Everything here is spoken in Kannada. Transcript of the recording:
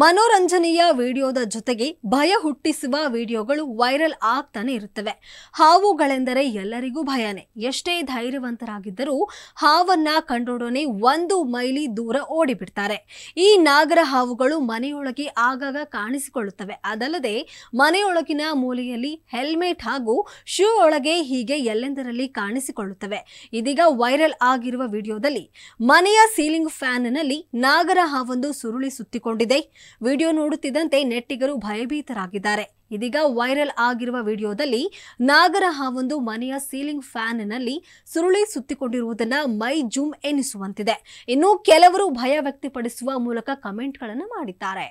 ಮನೋರಂಜನೆಯ ವಿಡಿಯೋದ ಜೊತೆಗೆ ಭಯ ಹುಟ್ಟಿಸುವ ವಿಡಿಯೋಗಳು ವೈರಲ್ ಆಗ್ತಾನೆ ಇರುತ್ತವೆ ಹಾವುಗಳೆಂದರೆ ಎಲ್ಲರಿಗೂ ಭಯನೇ ಎಷ್ಟೇ ಧೈರ್ಯವಂತರಾಗಿದ್ದರೂ ಹಾವನ್ನ ಕಂಡೊಡನೆ ಒಂದು ಮೈಲಿ ದೂರ ಓಡಿಬಿಡ್ತಾರೆ ಈ ನಾಗರ ಹಾವುಗಳು ಮನೆಯೊಳಗೆ ಆಗಾಗ ಕಾಣಿಸಿಕೊಳ್ಳುತ್ತವೆ ಅದಲ್ಲದೆ ಮನೆಯೊಳಗಿನ ಮೂಲೆಯಲ್ಲಿ ಹೆಲ್ಮೆಟ್ ಹಾಗೂ ಶೂ ಒಳಗೆ ಹೀಗೆ ಎಲ್ಲೆಂದರಲ್ಲಿ ಕಾಣಿಸಿಕೊಳ್ಳುತ್ತವೆ ಇದೀಗ ವೈರಲ್ ಆಗಿರುವ ವಿಡಿಯೋದಲ್ಲಿ ಮನೆಯ ಸೀಲಿಂಗ್ ಫ್ಯಾನ್ನಲ್ಲಿ ನಾಗರ ಹಾವೊಂದು ಸುರುಳಿ ಸುತ್ತಿಕೊಂಡಿದೆ ವಿಡಿಯೋ ನೋಡುತ್ತಿದ್ದಂತೆ ನೆಟ್ಟಿಗರು ಭಯಭೀತರಾಗಿದ್ದಾರೆ ಇದೀಗ ವೈರಲ್ ಆಗಿರುವ ವಿಡಿಯೋದಲ್ಲಿ ನಾಗರ ಹಾವೊಂದು ಮನೆಯ ಸೀಲಿಂಗ್ ಫ್ಯಾನ್ ನಲ್ಲಿ ಸುರುಳಿ ಸುತ್ತಿಕೊಂಡಿರುವುದನ್ನು ಮೈ ಜುಮ್ ಎನಿಸುವಂತಿದೆ ಇನ್ನು ಕೆಲವರು ಭಯ ವ್ಯಕ್ತಪಡಿಸುವ ಮೂಲಕ ಕಮೆಂಟ್ಗಳನ್ನು ಮಾಡಿದ್ದಾರೆ